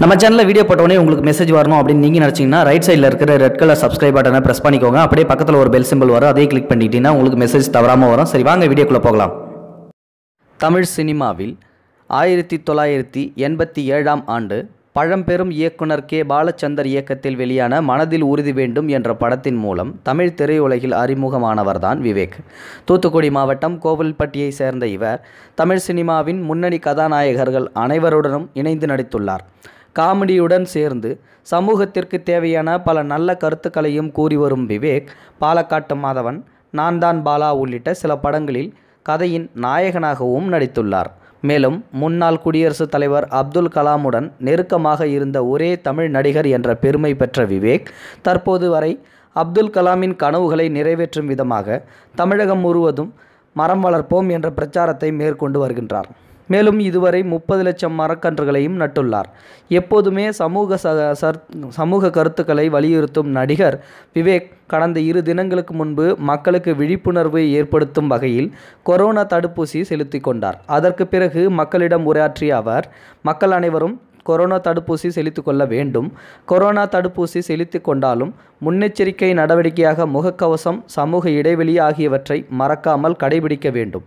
நம்ம சேனலில் வீடியோ போட்டோடனே உங்களுக்கு மெசேஜ் வரணும் அப்படின்னு நீங்கள் நினச்சிங்கன்னா ரைட் சைடில் இருக்கிற ரெட் கலர் சப்ஸ்கிரைப் பட்டனை ப்ரெஸ் பண்ணிக்கோங்க அப்படியே பக்கத்தில் ஒரு பெல் சிம்பிள் வரும் அதே கிளிக் பண்ணிக்கிட்டீங்கன்னா உங்களுக்கு மெசேஜ் தவறாமல் வரும் சரி வாங்க வீடியோக்குள்ளே போகலாம் தமிழ் சினிமாவில் ஆயிரத்தி தொள்ளாயிரத்தி எண்பத்தி ஏழாம் ஆண்டு பழம்பெரும் இயக்குனர் கே பாலச்சந்தர் இயக்கத்தில் வெளியான மனதில் உறுதி வேண்டும் என்ற படத்தின் மூலம் தமிழ் திரையுலகில் அறிமுகமானவர்தான் விவேக் தூத்துக்குடி மாவட்டம் கோவில்பட்டியை சேர்ந்த இவர் தமிழ் சினிமாவின் முன்னணி கதாநாயகர்கள் அனைவருடனும் இணைந்து நடித்துள்ளார் காமெடியுடன் சேர்ந்து சமூகத்திற்கு தேவையான பல நல்ல கருத்துக்களையும் கூறி வரும் விவேக் பாலக்காட்டு மாதவன் நான் தான் பாலா உள்ளிட்ட சில படங்களில் கதையின் நாயகனாகவும் நடித்துள்ளார் மேலும் முன்னாள் குடியரசுத் தலைவர் அப்துல் கலாமுடன் நெருக்கமாக இருந்த ஒரே தமிழ் நடிகர் என்ற பெருமை பெற்ற விவேக் தற்போது வரை அப்துல் கலாமின் கனவுகளை நிறைவேற்றும் விதமாக தமிழகம் முழுவதும் மரம் வளர்ப்போம் என்ற பிரச்சாரத்தை மேற்கொண்டு வருகின்றார் மேலும் இதுவரை முப்பது லட்சம் மரக்கன்றுகளையும் நட்டுள்ளார் எப்போதுமே சமூக சமூக கருத்துக்களை வலியுறுத்தும் நடிகர் விவேக் கடந்த இரு தினங்களுக்கு முன்பு மக்களுக்கு விழிப்புணர்வு ஏற்படுத்தும் வகையில் கொரோனா தடுப்பூசி செலுத்தி கொண்டார் அதற்கு பிறகு மக்களிடம் உரையாற்றிய அவர் மக்கள் அனைவரும் கொரோனா தடுப்பூசி செலுத்தி கொள்ள வேண்டும் கொரோனா தடுப்பூசி செலுத்தி கொண்டாலும் முன்னெச்சரிக்கை நடவடிக்கையாக முகக்கவசம் சமூக இடைவெளி ஆகியவற்றை மறக்காமல் கடைபிடிக்க வேண்டும்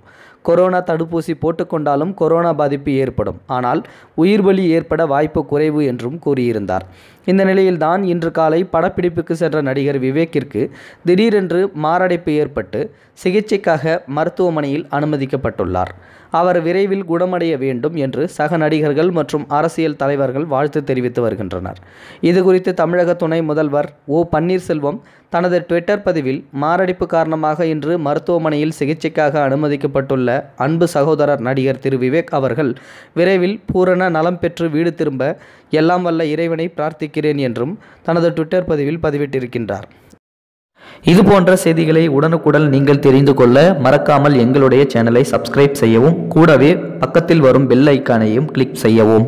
கொரோனா தடுப்பூசி போட்டுக்கொண்டாலும் கொரோனா பாதிப்பு ஏற்படும் ஆனால் உயிர் பலி ஏற்பட வாய்ப்பு குறைவு என்றும் கூறியிருந்தார் இந்த நிலையில்தான் இன்று காலை படப்பிடிப்புக்கு சென்ற நடிகர் விவேக்கிற்கு திடீரென்று மாரடைப்பு ஏற்பட்டு சிகிச்சைக்காக மருத்துவமனையில் அனுமதிக்கப்பட்டுள்ளார் அவர் விரைவில் குணமடைய வேண்டும் என்று சக நடிகர்கள் மற்றும் அரசியல் தலைவர்கள் வாழ்த்து தெரிவித்து வருகின்றனர் இதுகுறித்து தமிழக துணை முதல்வர் ஓ பன்னீர்செல்வம் தனது ட்விட்டர் பதிவில் மாரடைப்பு காரணமாக இன்று மருத்துவமனையில் சிகிச்சைக்காக அனுமதிக்கப்பட்டுள்ள அன்பு சகோதரர் நடிகர் திரு விவேக் அவர்கள் விரைவில் பூரண நலம் பெற்று வீடு திரும்ப எல்லாம் வல்ல இறைவனை பிரார்த்திக்கிறேன் என்றும் தனது ட்விட்டர் பதிவில் பதிவிட்டிருக்கின்றார் இது போன்ற செய்திகளை உடனுக்குடன் நீங்கள் தெரிந்து கொள்ள மறக்காமல் எங்களுடைய சேனலை சப்ஸ்கிரைப் செய்யவும் கூடவே பக்கத்தில் வரும் பெல் ஐக்கானையும் கிளிக் செய்யவும்